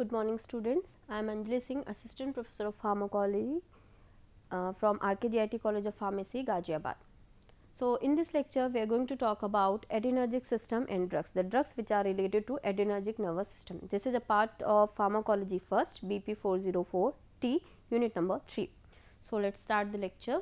Good morning students, I am Anjali Singh, Assistant Professor of Pharmacology uh, from RKGIT College of Pharmacy, Ghaziabad. So, in this lecture we are going to talk about adrenergic system and drugs, the drugs which are related to adrenergic nervous system. This is a part of pharmacology first BP 404T unit number 3. So, let us start the lecture.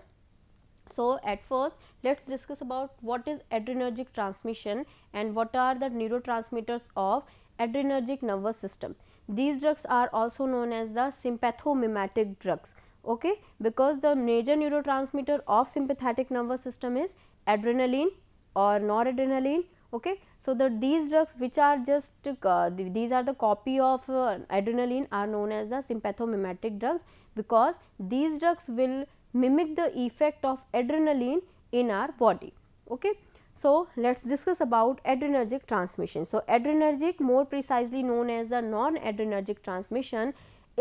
So, at first let us discuss about what is adrenergic transmission and what are the neurotransmitters of adrenergic nervous system. These drugs are also known as the sympathomimetic drugs okay because the major neurotransmitter of sympathetic nervous system is adrenaline or noradrenaline okay. So, that these drugs which are just uh, these are the copy of uh, adrenaline are known as the sympathomimetic drugs because these drugs will mimic the effect of adrenaline in our body okay. So, let's discuss about adrenergic transmission. So, adrenergic more precisely known as the non-adrenergic transmission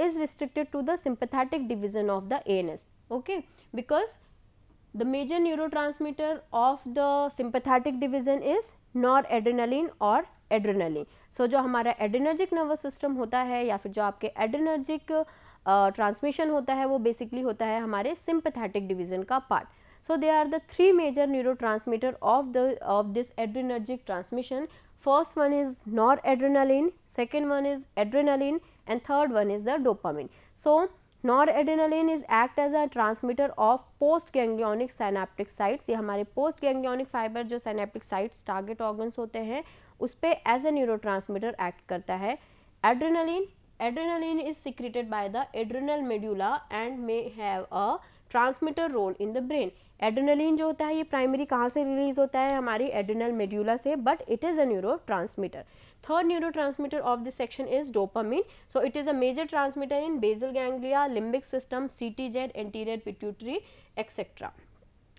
is restricted to the sympathetic division of the ANS okay? because the major neurotransmitter of the sympathetic division is noradrenaline or adrenaline. So, jo hamara adrenergic nervous system hota hai ya fir jo aapke adrenergic transmission uh, होता है वो basically होता है हमारे sympathetic division का part So, they are the three major neurotransmitter of the of this adrenergic transmission. First one is noradrenaline, second one is adrenaline and third one is the dopamine. So, noradrenaline is act as a transmitter of post ganglionic synaptic sites ये हमारे post ganglionic fiber जो synaptic sites target organs होते हैं उस पर as a neurotransmitter act करता है adrenaline adrenaline is secreted by the adrenal medulla and may have a transmitter role in the brain adrenaline जो होता है ये प्राइमरी कहाँ से रिलीज होता है हमारी एड्रेनल मेड्यूला से but it is a neurotransmitter third neurotransmitter of this section is dopamine so it is a major transmitter in basal ganglia limbic system C T Z anterior pituitary etcetera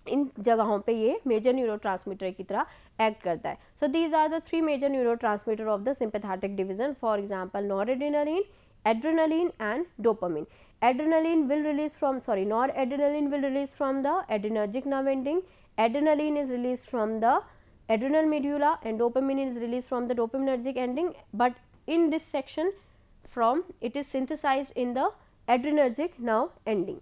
इन जगहों पे ये major neuro transmitter की तरह act करता है so these are the three major neurotransmitter of the sympathetic division for example noradrenaline adrenaline and dopamine adrenaline will release from sorry noradrenaline will release from the adrenergic nerve ending adrenaline is released from the adrenal medulla and dopamine is released from the dopaminergic ending but in this section from it is synthesized in the adrenergic nerve ending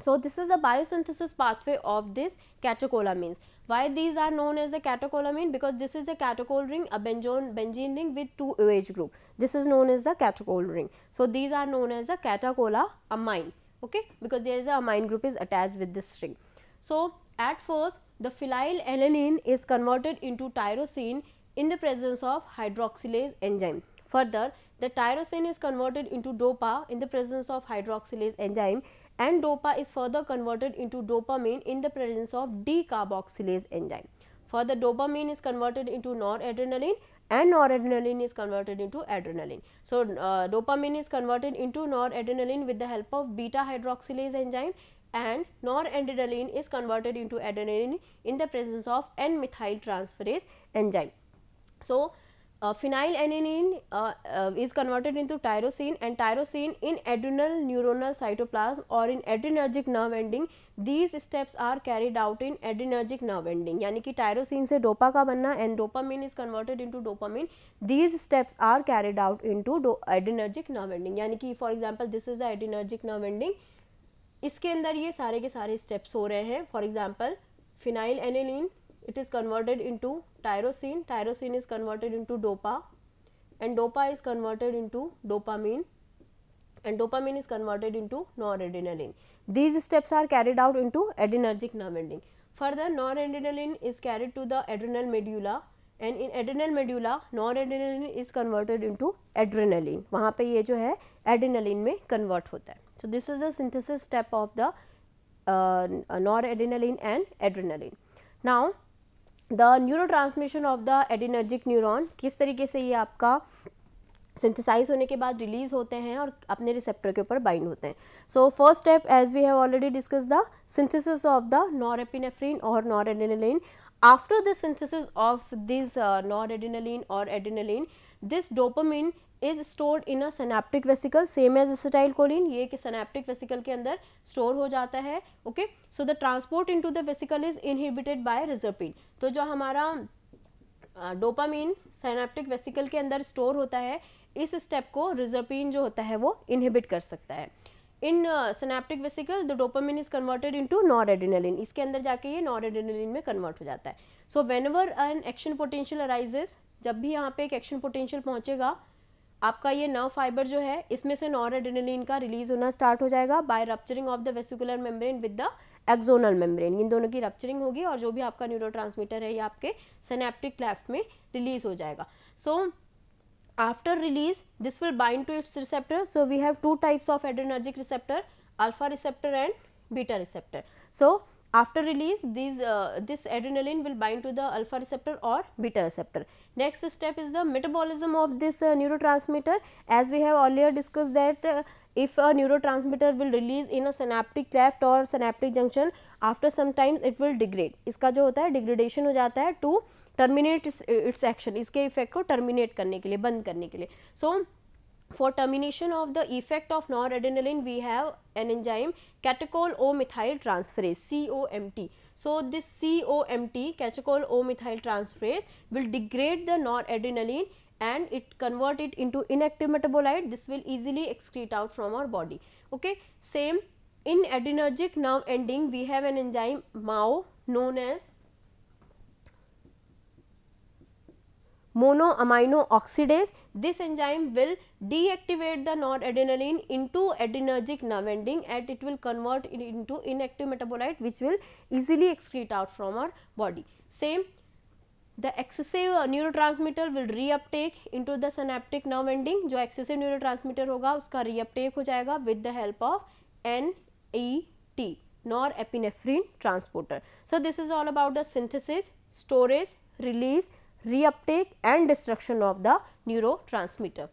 so, this is the biosynthesis pathway of this catecholamines. Why these are known as the catecholamine? Because this is a catechol ring, a benzone, benzene ring with two OH group. This is known as the catechol ring. So, these are known as the catecholamine, okay, because there is a amine group is attached with this ring. So, at first the phyllyl alanine is converted into tyrosine in the presence of hydroxylase enzyme. Further, the tyrosine is converted into dopa in the presence of hydroxylase enzyme and DOPA is further converted into dopamine in the presence of decarboxylase enzyme. Further dopamine is converted into noradrenaline and noradrenaline is converted into adrenaline. So, uh, dopamine is converted into noradrenaline with the help of beta hydroxylase enzyme and noradrenaline is converted into adrenaline in the presence of N-methyltransferase enzyme. So, uh, phenylalanine uh, uh, is converted into tyrosine and tyrosine in adrenal neuronal cytoplasm or in adrenergic nerve ending these steps are carried out in adrenergic nerve ending यानी कि tyrosine से dopa का बनना and dopamine is converted into dopamine these steps are carried out into adrenergic nerve ending यानी कि for example this is the adrenergic nerve ending इसके अंदर ये सारे के सारे steps हो रहे हैं for example phenylalanine it is converted into tyrosine, tyrosine is converted into dopa and dopa is converted into dopamine and dopamine is converted into noradrenaline. These steps are carried out into adrenergic nerve ending. Further noradrenaline is carried to the adrenal medulla and in adrenal medulla noradrenaline is converted into adrenaline wahan pe ye jo hai adrenaline mein convert hota hai so this is the synthesis step of the uh, noradrenaline and adrenaline now the neurotransmission of the adrenergic neuron किस तरीके से ये आपका synthesise होने के बाद release होते हैं और अपने रिसेप्टर के ऊपर बाइंड होते हैं so first step as we have already discuss the synthesis of the norepinephrine और noradrenaline after the synthesis of this uh, और adrenaline this dopamine is stored in a vesicle same as acetylcholine ये कि synaptic vesicle के अंदर store हो जाता है okay so the transport into the vesicle is inhibited by reserpine तो जो हमारा डोपामीन सैनाप्टिक वेसिकल के अंदर स्टोर होता है इस स्टेप को रिजर्पिन जो होता है वो इनहिबिट कर सकता है in synaptic vesicle the dopamine is converted in into noradrenaline इसके अंदर जाके ये नॉरेडिनलिन में कन्वर्ट हो जाता है so whenever an action potential arises जब भी यहाँ पे एक एक्शन पोटेंशियल पहुँचेगा आपका ये नर्व फाइबर जो है इसमें से नॉरेडिन का रिलीज होना स्टार्ट हो जाएगा by rupturing of the vesicular membrane with the axonal membrane इन दोनों की रप्चरिंग होगी और जो भी आपका ट्रांसमीटर है ये आपके सेनेप्टिक क्लैफ्ट में रिलीज हो जाएगा so so, release this will bind to its receptor so we have to two of of adrenergic receptor alpha receptor and beta receptor so after release these uh, this adrenaline will bind to the alpha receptor or beta receptor next step is the metabolism of this uh, neurotransmitter as we have earlier discussed that uh, if a neurotransmitter will release in a synaptic cleft or synaptic junction after some time it will degrade iska jo hota hai degradation ho jata hai to terminate its, its action iske effect ko terminate karne ke liye band karne ke liye so for termination of the effect of noradrenaline we have an enzyme catechol O methyl transferase COMT. So, this COMT catechol O methyl transferase will degrade the noradrenaline and it convert it into inactive metabolite this will easily excrete out from our body. Okay. Same in adrenergic nerve ending we have an enzyme MAO known as mono amino oxidase. This enzyme will deactivate the noradrenaline into adrenergic nerve and it will convert it into inactive metabolite which will easily excrete out from our body. Same the excessive neurotransmitter will reuptake into the synaptic nerve ending जो excessive neurotransmitter होगा उसका reuptake हो जाएगा with the help of NET norepinephrine transporter. So this is all about the synthesis, storage, release reuptake and destruction of the neurotransmitter.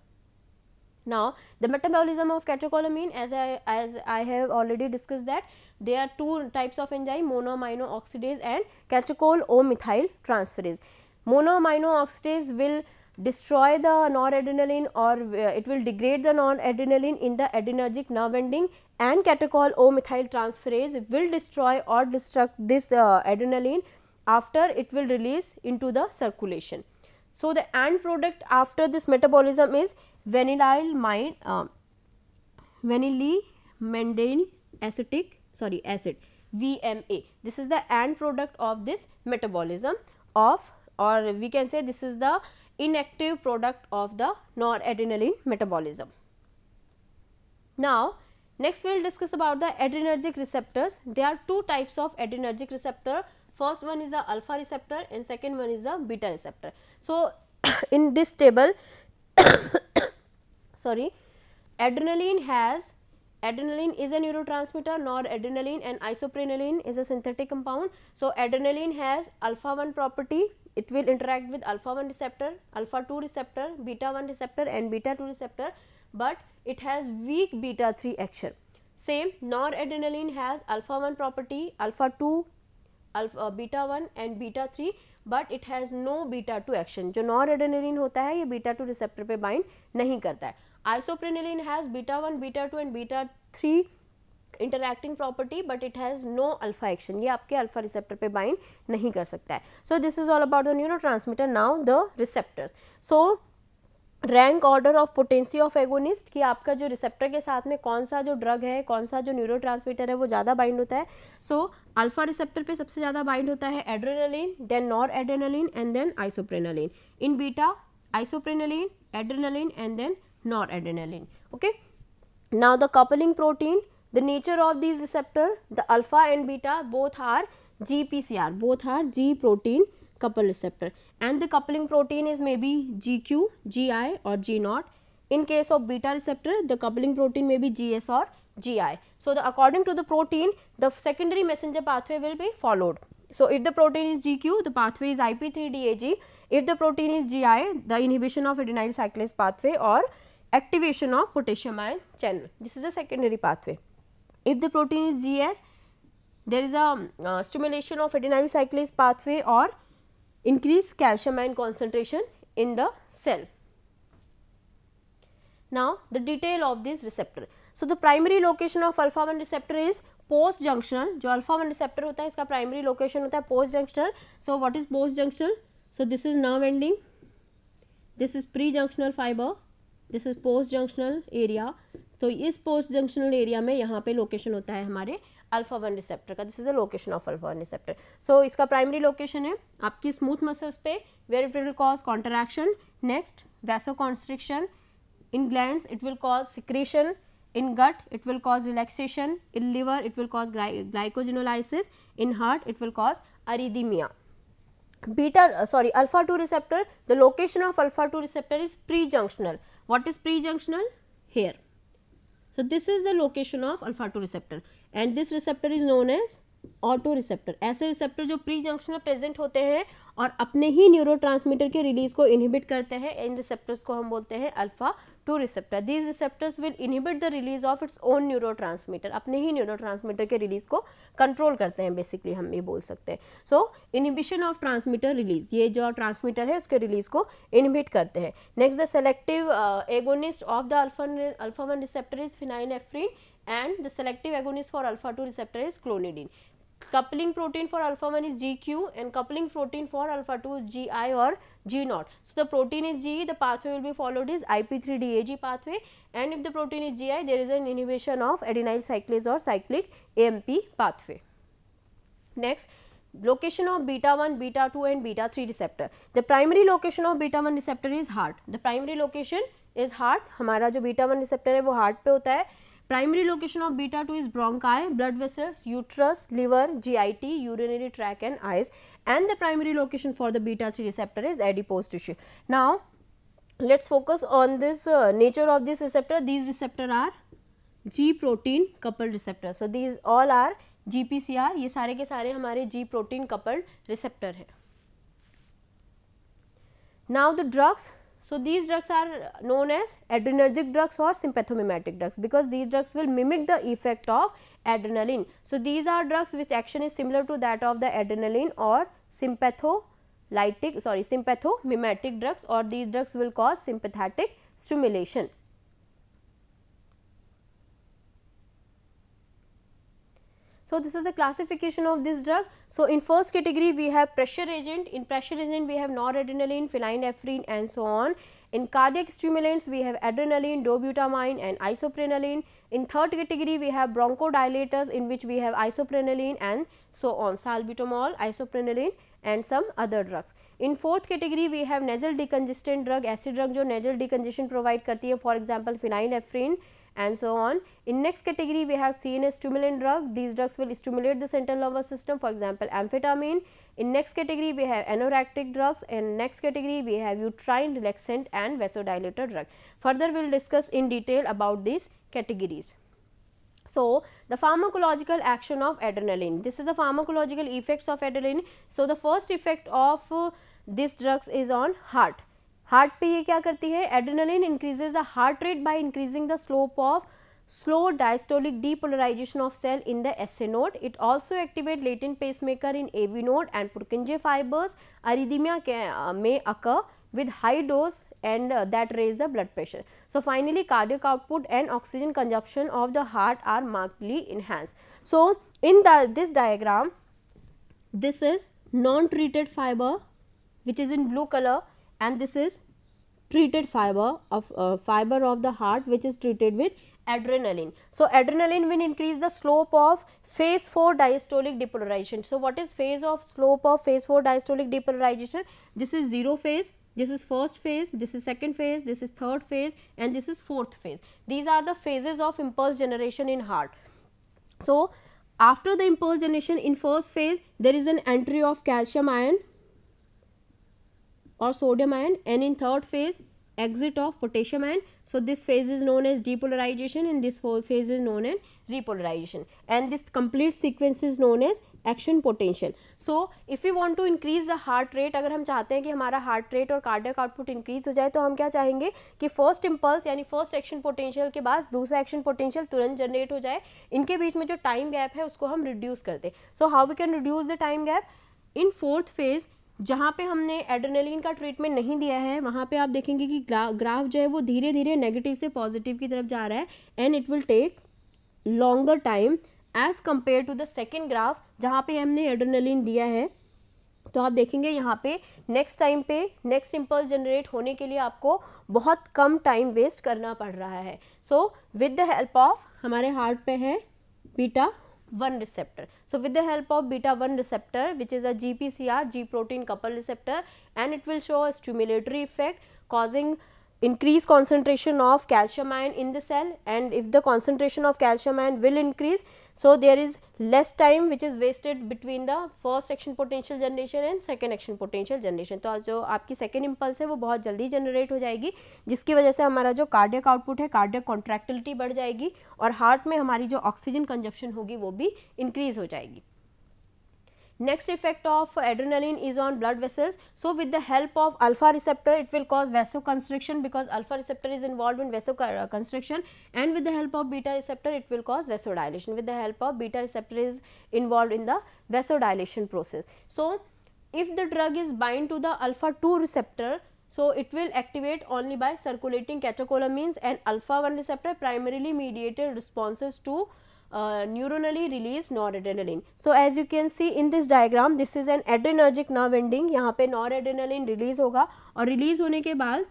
Now, the metabolism of catecholamine as I, as I have already discussed that there are two types of enzyme monoamino oxidase and catechol O methyl transferase. Monoamino oxidase will destroy the noradrenaline or uh, it will degrade the noradrenaline in the adrenergic nerve ending and catechol O methyl transferase will destroy or destruct this uh, adrenaline after it will release into the circulation. So, the end product after this metabolism is vanillylmine uh, vanillimendane acetic sorry acid VMA. This is the end product of this metabolism of or we can say this is the inactive product of the noradrenaline metabolism. Now, next we will discuss about the adrenergic receptors. There are two types of adrenergic receptor. First one is the alpha receptor and second one is the beta receptor. So, in this table sorry adrenaline has adrenaline is a neurotransmitter noradrenaline and isoprenaline is a synthetic compound. So, adrenaline has alpha 1 property it will interact with alpha 1 receptor, alpha 2 receptor, beta 1 receptor and beta 2 receptor, but it has weak beta 3 action. Same noradrenaline has alpha 1 property, alpha 2 alpha beta one and beta three but it has no beta two action जो non adrenaline होता है ये beta two receptor पे bind नहीं करता है isoprenaline has beta one beta two and beta three interacting property but it has no alpha action ये आपके अल्फा रिसेप्टर पे बाइंड नहीं कर सकता है so this is all about the neurotransmitter now the receptors so rank order of potency of agonist कि आपका जो रिसेप्टर के साथ में कौन सा जो ड्रग है कौन सा जो न्यूरो है वो ज़्यादा बाइंड होता है सो अल्फा रिसेप्टर पे सबसे ज़्यादा बाइंड होता है adrenaline then noradrenaline and then isoprenaline in beta isoprenaline adrenaline and then noradrenaline okay now the coupling protein the nature of this receptor the alpha and beta both are G P C R both are G protein couple receptor and the coupling protein is maybe GQ, GI or G0. In case of beta receptor, the coupling protein may be GS or GI. So, the according to the protein, the secondary messenger pathway will be followed. So, if the protein is GQ, the pathway is IP3DAG. If the protein is GI, the inhibition of adenyl cyclase pathway or activation of potassium ion channel. This is the secondary pathway. If the protein is GS, there is a um, uh, stimulation of adenyl cyclase pathway or increase calcium ion concentration in the cell. Now, the detail of this receptor. So, the primary location of alpha 1 receptor is post junctional जो alpha one receptor होता है इसका primary location होता है post junctional so what is post junctional so this is nerve ending this is pre junctional fibre this is post junctional area तो इस post junctional area में यहाँ पे लोकेशन होता है हमारे अल्फा वन रिसेप्टर का this is the location of alpha one receptor so इसका प्राइमरी लोकेशन है आपकी स्मूथ मसल्स पे where it will cause contraction next vasoconstriction in gland it will cause secretion in gut it will cause relaxation in liver it will cause glycogenolysis in heart it will cause arrhythmia beta sorry alpha two receptor the location of alpha two receptor is pre junctional what is pre junctional here So this is the location of alpha 2 receptor and this receptor is known as autoreceptor ऐसे receptor जो pre junction में present होते हैं और अपने ही neuro के release को इनहिबिट करते हैं इन रिसेप्टर्स को हम बोलते हैं alpha two receptor these receptors will inhibit the release of its own neuro अपने ही न्यूरो के रिलीज को कंट्रोल करते हैं बेसिकली हम ये बोल सकते हैं so inhibition of transmitter release ये जो ट्रांसमीटर है उसके रिलीज को इनहिबिट करते हैं next the selective agonist of the alpha alpha one receptor is phenylephrine and the selective agonist for alpha two receptor is clonidine coupling protein for alpha 1 is GQ and coupling protein for alpha 2 is GI or G0. So, the protein is GE, the pathway will be followed is IP3DAG pathway and if the protein is GI, there is an inhibition of adenyl cyclase or cyclic AMP pathway. Next, location of beta 1, beta 2 and beta 3 receptor. The primary location of beta 1 receptor is heart. The primary location is heart. हमारा जो beta 1 receptor है वो heart पे होता है. Primary location of beta 2 is bronchi, blood vessels, uterus, liver, GIT, urinary tract and eyes and the primary location for the beta 3 receptor is adipose tissue. Now, let's focus on this uh, nature of this receptor. These receptor are G protein coupled receptor. So, these all are GPCR ये सारे के सारे हमारे G protein coupled receptor है. Now, the drugs So, these drugs are known as adrenergic drugs or sympathomimetic drugs because these drugs will mimic the effect of adrenaline. So, these are drugs which action is similar to that of the adrenaline or sympatholytic sorry sympathomimetic drugs or these drugs will cause sympathetic stimulation. So, this is the classification of this drug. So, in first category we have pressure agent, in pressure agent we have noradrenaline, phenylephrine and so on. In cardiac stimulants we have adrenaline, dobutamine and isoprenaline. In third category we have bronchodilators in which we have isoprenaline and so on, salbutamol, isoprenaline and some other drugs. In fourth category we have nasal decongestant drug, acid drug जो nasal decongestion provide करती for example phenylephrine and so on. In next category we have seen a stimulant drug, these drugs will stimulate the central nervous system for example amphetamine. In next category we have anorectic drugs and next category we have uterine relaxant and vasodilator drug. Further we will discuss in detail about these categories. So, the pharmacological action of adrenaline, this is the pharmacological effects of adrenaline. So, the first effect of uh, drugs is on heart. Heart पे ये क्या करती है adrenaline increases the heart rate by increasing the slope of slow diastolic depolarization of cell in the S A it also activate in pacemaker in A and Purkinje fibres arrhythmia में occur with high dose and that raise the blood pressure so finally cardiac output and oxygen consumption of the heart are markedly enhance so in this diagram this is non treated fibre which is in blue colour and this is treated fiber of uh, fiber of the heart which is treated with adrenaline. So, adrenaline will increase the slope of phase 4 diastolic depolarization. So, what is phase of slope of phase 4 diastolic depolarization? This is 0 phase, this is first phase, this is second phase, this is third phase and this is fourth phase. These are the phases of impulse generation in heart. So, after the impulse generation in first phase, there is an entry of calcium ion और sodium ion and in third phase exit of potassium ion. So this phase is known as depolarization and this phase is known as repolarization and this complete sequence is known as action potential so if you want to increase the heart rate अगर हम चाहते हैं कि हमारा heart rate और cardiac output increase हो जाए तो हम क्या चाहेंगे कि फर्स्ट इम्पल्स यानी फर्स्ट एक्शन पोटेंशियल के बाद दूसरा एक्शन पोटेंशियल तुरंत जनरेट हो जाए इनके बीच में जो टाइम गैप है उसको हम रिड्यूस कर दें so how we can reduce the time gap in fourth phase जहाँ पे हमने एड्रेनलिन का ट्रीटमेंट नहीं दिया है वहाँ पे आप देखेंगे कि ग्रा, ग्राफ जो है वो धीरे धीरे नेगेटिव से पॉजिटिव की तरफ जा रहा है and it will take longer time as compare to the second graph जहाँ पे हमने एड्रेनलिन दिया है तो आप देखेंगे यहाँ पे नेक्स्ट टाइम पे नेक्स्ट इम्पल्स जनरेट होने के लिए आपको बहुत कम टाइम वेस्ट करना पड़ रहा है so with the help of हमारे हार्ट पे है beta 1 receptor. So, with the help of beta 1 receptor which is a GPCR G protein couple receptor and it will show a stimulatory effect causing increased concentration of calcium ion in the cell and if the concentration of calcium ion will increase So, there is less time which is wasted between the first action potential generation and second action potential generation. तो जो आपकी second impulse है वो बहुत जल्दी generate हो जाएगी जिसकी वजह से हमारा जो cardiac output है cardiac contractility बढ़ जाएगी और heart में हमारी जो oxygen consumption होगी वो भी increase हो जाएगी Next effect of adrenaline is on blood vessels. So, with the help of alpha receptor it will cause vasoconstriction because alpha receptor is involved in vasoconstriction and with the help of beta receptor it will cause vasodilation. With the help of beta receptor is involved in the vasodilation process. So, if the drug is bind to the alpha 2 receptor so, it will activate only by circulating catecholamines and alpha 1 receptor primarily mediated responses to uh, neuronally release noradrenaline. So, as you can see in this diagram, this is an adrenergic nerve ending. यहाँ पे noradrenaline release होगा और release होने के बाद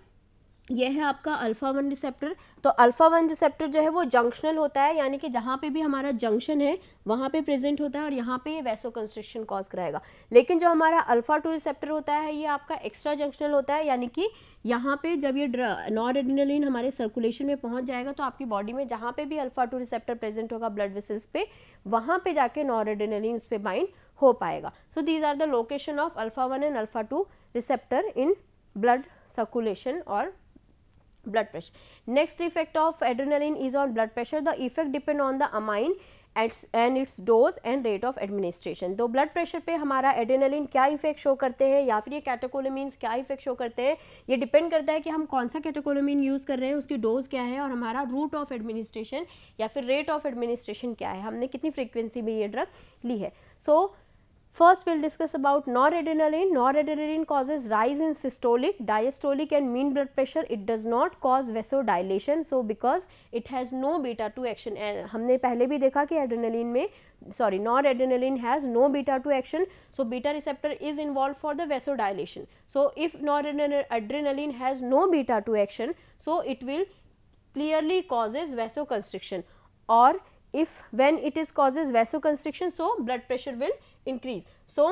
यह है आपका अल्फ़ा वन रिसेप्टर तो अल्फ़ा वन रिसेप्टर जो है वो जंक्शनल होता है यानी कि जहाँ पे भी हमारा जंक्शन है वहाँ पे प्रेजेंट होता है और यहाँ पे ये वैसो कंस्ट्रक्शन कॉज कराएगा लेकिन जो हमारा अल्फ़ा टू रिसेप्टर होता है ये आपका एक्स्ट्रा जंक्शनल होता है यानी कि यहाँ पे जब ये नॉन एडिनलिन हमारे सर्कुलेशन में पहुँच जाएगा तो आपकी बॉडी में जहाँ पे भी अल्फ़ा टू रिसेप्टर प्रेजेंट होगा ब्लड वेसल्स पे वहाँ पे जाके नॉन एडिनलिन उस पर बाइंड हो पाएगा so these are the location of alpha one and alpha two receptor in blood circulation और blood pressure next effect of of is on blood pressure the effect depend on the amine its and its dose and rate of administration तो blood pressure पे हमारा एडेनलिन क्या effect show करते हैं या फिर ये कैटेकोलोमीन्स क्या इफेक्ट शो करते हैं ये डिपेंड करता है कि हम कौन सा कैटेकोलोमीन यूज़ कर रहे हैं उसकी डोज क्या है और हमारा रूट ऑफ एडमिनिस्ट्रेशन या फिर रेट ऑफ एडमिनिस्ट्रेशन क्या है हमने कितनी फ्रिक्वेंसी में ये ड्रग ली है सो First, we will discuss about noradrenaline. Noradrenaline causes rise in systolic, diastolic and mean blood pressure. It does not cause vasodilation. So, because it has no beta 2 action and eh, हमने पहले adrenaline sorry noradrenaline has no beta 2 action. So, beta receptor is involved for the vasodilation. So, if noradrenaline has no beta 2 action, so it will clearly causes vasoconstriction or if when it is causes vasoconstriction so blood pressure will increase. So,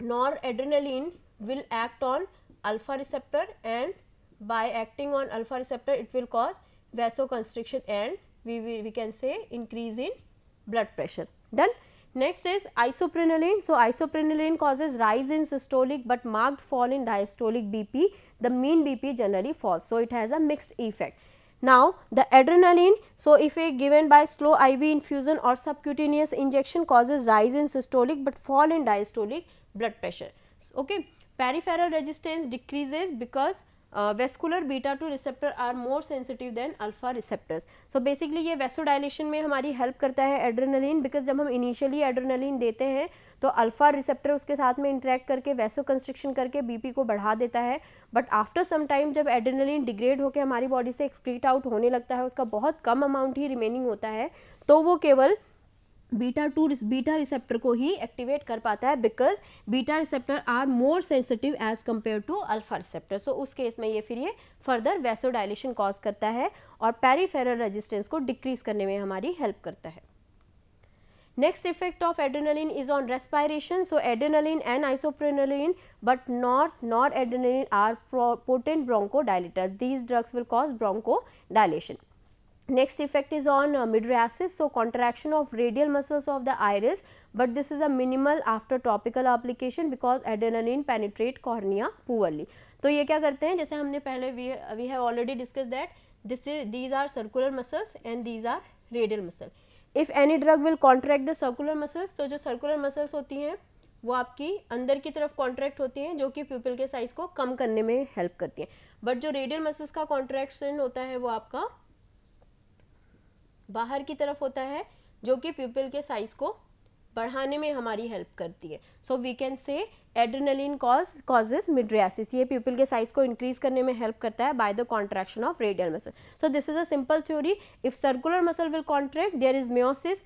noradrenaline will act on alpha receptor and by acting on alpha receptor it will cause vasoconstriction and we, we, we can say increase in blood pressure. Done. Next is isoprenaline. So, isoprenaline causes rise in systolic but marked fall in diastolic BP. The mean BP generally falls. So, it has a mixed effect. Now, the adrenaline, so if a given by slow IV infusion or subcutaneous injection causes rise in systolic but fall in diastolic blood pressure. Okay. Peripheral resistance decreases because uh, vascular beta 2 receptor are more sensitive than alpha receptors. So basically ये vasodilation में हमारी help करता है adrenaline because जब हम initially adrenaline देते हैं तो alpha receptor उसके साथ में interact करके vasoconstriction करके BP को बढ़ा देता है but after some time जब adrenaline degrade होकर हमारी body से excrete out होने लगता है उसका बहुत कम amount ही remaining होता है तो वो केवल बीटा टू बीटा रिसेप्टर को ही एक्टिवेट कर पाता है because beta receptor are more sensitive as compare to alpha receptor so उस केस में ये फिर ये फर्दर वैसोडाइलेशन कॉज करता है और पेरीफेरल रेजिस्टेंस को डिक्रीज करने में हमारी हेल्प करता है next effect of adrenaline is on respiration so adrenaline and isoprenaline but not noradrenaline are potent bronchodilator these drugs will cause bronchodilation next effect is on uh, so contraction of radial muscles of the iris but this is is a minimal after topical application because adrenaline penetrate cornea poorly तो ये क्या करते हैं जैसे हमने पहले we have already discuss that this is these are circular muscles and these are radial muscle if any drug will contract the circular muscles तो जो सर्कुलर मसल्स होती हैं वो आपकी अंदर की तरफ कॉन्ट्रैक्ट होती हैं जो कि प्यूपल के साइज़ को कम करने में हेल्प करती हैं बट जो रेडियल मसल्स का कॉन्ट्रैक्शन होता है वो आपका बाहर की तरफ होता है जो कि प्यूपिल के साइज को बढ़ाने में हमारी हेल्प करती है so we can say adrenaline cause causes mydriasis ये पीपल के साइज को इंक्रीज करने में हेल्प करता है by the contraction of radial muscle so this is a simple theory if circular muscle will contract there is miosis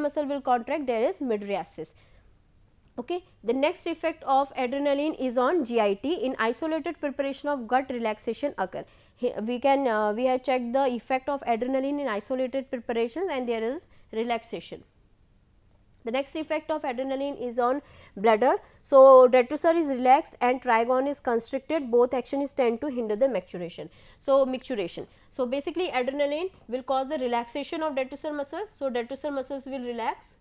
muscle will contract will is there okay the next effect of effect is on G I T in isolated preparation of gut relaxation occur we can uh, we have checked the effect of adrenaline in isolated preparations and there is relaxation. The next effect of adrenaline is on bladder. So, detrusor is relaxed and trigon is constricted both action is tend to hinder the maturation. So, micturation. So, basically adrenaline will cause the relaxation of detrusor muscles. So, detrusor muscles will relax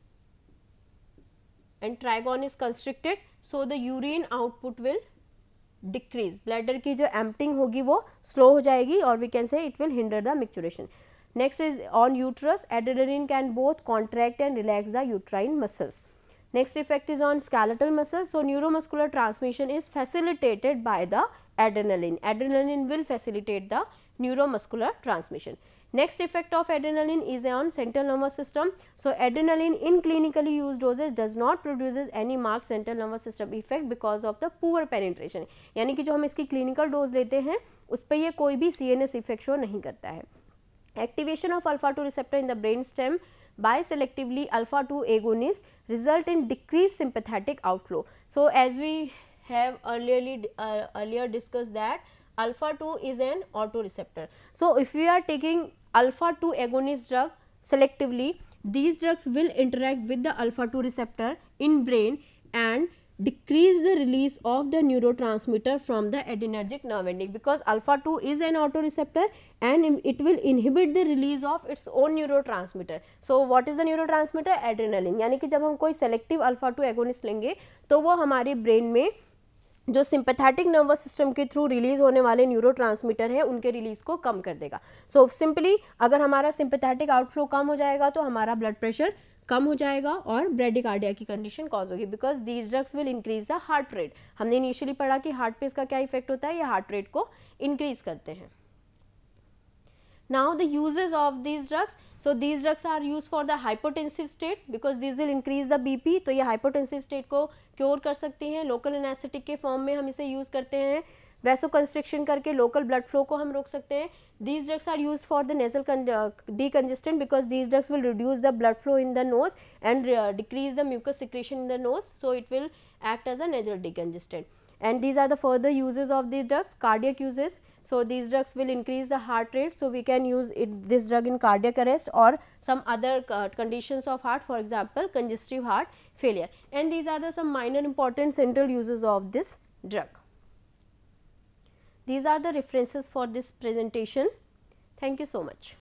and trigon is constricted. So, the urine output will decrease bladder की जो emptying होगी वो slow हो जाएगी और we can say it will hinder the micturition next is on uterus adrenaline can both contract and relax the uterine muscles next effect is on skeletal muscle so neuromuscular transmission is facilitated by the adrenaline adrenaline will facilitate the neuromuscular transmission Next effect of adrenaline is on central nervous system. So, adrenaline in clinically used doses does not produces any marked central nervous system effect because of the poor penetration. yani ki jo hum iski clinical dose lete hain us pe ye koi bhi CNS effect show nahi karta hai Activation of alpha 2 receptor in the brain stem by selectively alpha 2 agonist result in decreased sympathetic outflow. So, as we have earlierly uh, earlier discussed that alpha 2 is an auto receptor So, if we are taking alpha 2 agonist drug selectively these drugs will interact with the alpha 2 receptor in brain and decrease the release of the neurotransmitter from the adrenergic nerve ending because alpha 2 is an autoreceptor and it will inhibit the release of its own neurotransmitter so what is the neurotransmitter adrenaline yani ki jab hum koi selective alpha 2 agonist lenge to wo hamare brain mein जो sympathetic nervous system के through release होने वाले neuro हैं उनके release को कम कर देगा सो so, simply अगर हमारा सिंपथेटिक आउटफ्लो कम हो जाएगा तो हमारा ब्लड प्रेशर कम हो जाएगा और ब्रेडिकार्डिया की कंडीशन कॉज होगी because these drugs will increase the heart rate हमने इनिशियली पढ़ा कि हार्ट पे इसका क्या इफेक्ट होता है ये हार्ट रेट को इंक्रीज करते हैं now the uses of these drugs so these drugs are use for the hypotensive state because these will increase the BP तो ये हाइपोटेंसिव स्टेट को क्योर कर सकते हैं लोकल एनेस्थेटिक के फॉर्म में हम इसे यूज़ करते हैं वैसो कंस्ट्रिक्शन करके लोकल ब्लड फ्लो को हम रोक सकते हैं these drugs are use for the nasal decongestant because these drugs will reduce the blood flow in the nose and decrease the mucus secretion in the nose so it will act as a nasal decongestant and these are the further uses of the drugs cardiac So, these drugs will increase the heart rate. So, we can use it, this drug in cardiac arrest or some other uh, conditions of heart for example, congestive heart failure and these are the some minor important central uses of this drug. These are the references for this presentation. Thank you so much.